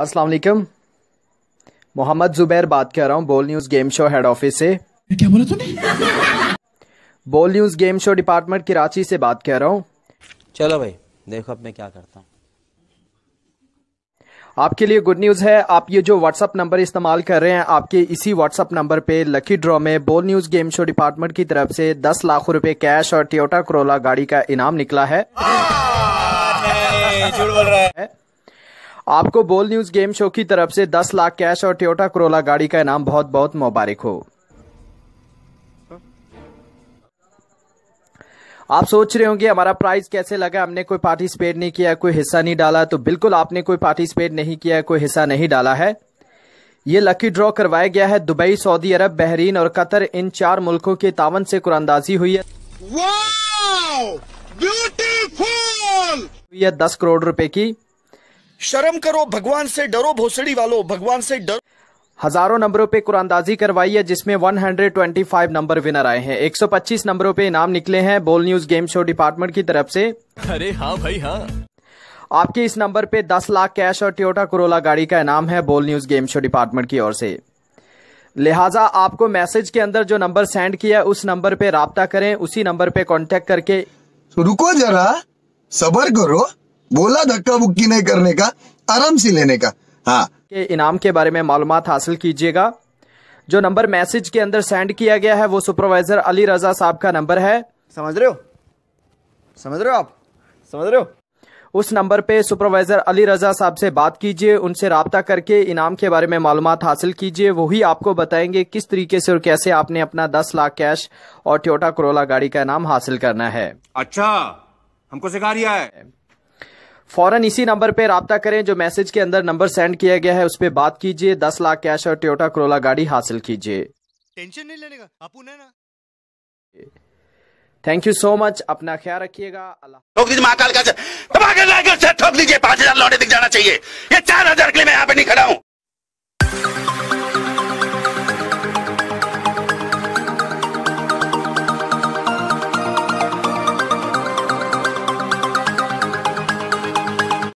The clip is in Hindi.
अस्सलाम वालेकुम मोहम्मद जुबैर बात कर रहा हूँ Bol news game show head office से क्या बोला तूने Bol news game show department Karachi से बात कर रहा हूँ चलो भाई देखो अब मैं क्या करता हूँ आपके लिए गुड न्यूज़ है आप ये जो व्हाट्सअप नंबर इस्तेमाल कर रहे हैं आपके इसी व्हाट्सअप नंबर पे लकी ड्रॉ में Bol news game show department की तरफ से दस लाख रुपए कैश और टोयोटा करोला गाड़ी का इनाम निकला है, आ, बोल रहा है। आपको बोल न्यूज गेम शो की तरफ से 10 लाख कैश और टोयोटा करोला गाड़ी का इनाम बहुत बहुत मुबारक हो आप सोच रहे होंगे हमारा प्राइस कैसे लगा हमने कोई पार्टिसिपेट नहीं किया कोई हिस्सा नहीं डाला तो बिल्कुल आपने कोई पार्टिसिपेट नहीं किया कोई हिस्सा नहीं डाला है ये लकी ड्रॉ करवाया गया है दुबई सऊदी अरब बहरीन और कतर इन चार मुल्कों के तावन से कुरानदाजी हुई है wow! ब्यूटीफुल दस करोड़ रुपए की शर्म करो भगवान से डरो भोसड़ी वालों भगवान से डरो हजारों नंबरों पे कुरानदाजी करवाई है जिसमें 125 नंबर विनर आए हैं 125 नंबरों पे इनाम निकले हैं बोल न्यूज गेम शो डिपार्टमेंट की तरफ से अरे हाँ भाई हाँ आपके इस नंबर पे 10 लाख कैश और टोयोटा कोरोला गाड़ी का इनाम है बोल न्यूज गेम शो डिपार्टमेंट की ओर से लिहाजा आपको मैसेज के अंदर जो नंबर सेंड किया है उस नंबर पे रबता करें उसी नंबर पे कॉन्टेक्ट करके रुको जरा सबर करो बोला धक्का बुक्की नहीं करने का आराम से लेने का हाँ के इनाम के बारे में मालूम हासिल कीजिएगा जो नंबर मैसेज के अंदर सेंड किया गया है वो सुपरवाइजर अली रजा साहब का नंबर है समझ रहे हो समझ रहे हो आप समझ रहे हो उस नंबर पे सुपरवाइजर अली रजा साहब से बात कीजिए उनसे रबता करके इनाम के बारे में मालूम हासिल कीजिए वही आपको बताएंगे किस तरीके से और कैसे आपने अपना दस लाख कैश और ट्योटा करोला गाड़ी का इनाम हासिल करना है अच्छा हमको सिखा रिया है फौरन इसी नंबर पर रबता करें जो मैसेज के अंदर नंबर सेंड किया गया है उस पर बात कीजिए दस लाख कैश और टोयोटा करोला गाड़ी हासिल कीजिए टेंशन नहीं लेने का ना थैंक यू सो मच अपना ख्याल रखिएगा अल्लाह ठोक दीजिए महाकाल का ठोक दीजिए पांच हजार लौटे दिख जाना चाहिए ये चार हजार के लिए मैं यहाँ पे नहीं खड़ा हूँ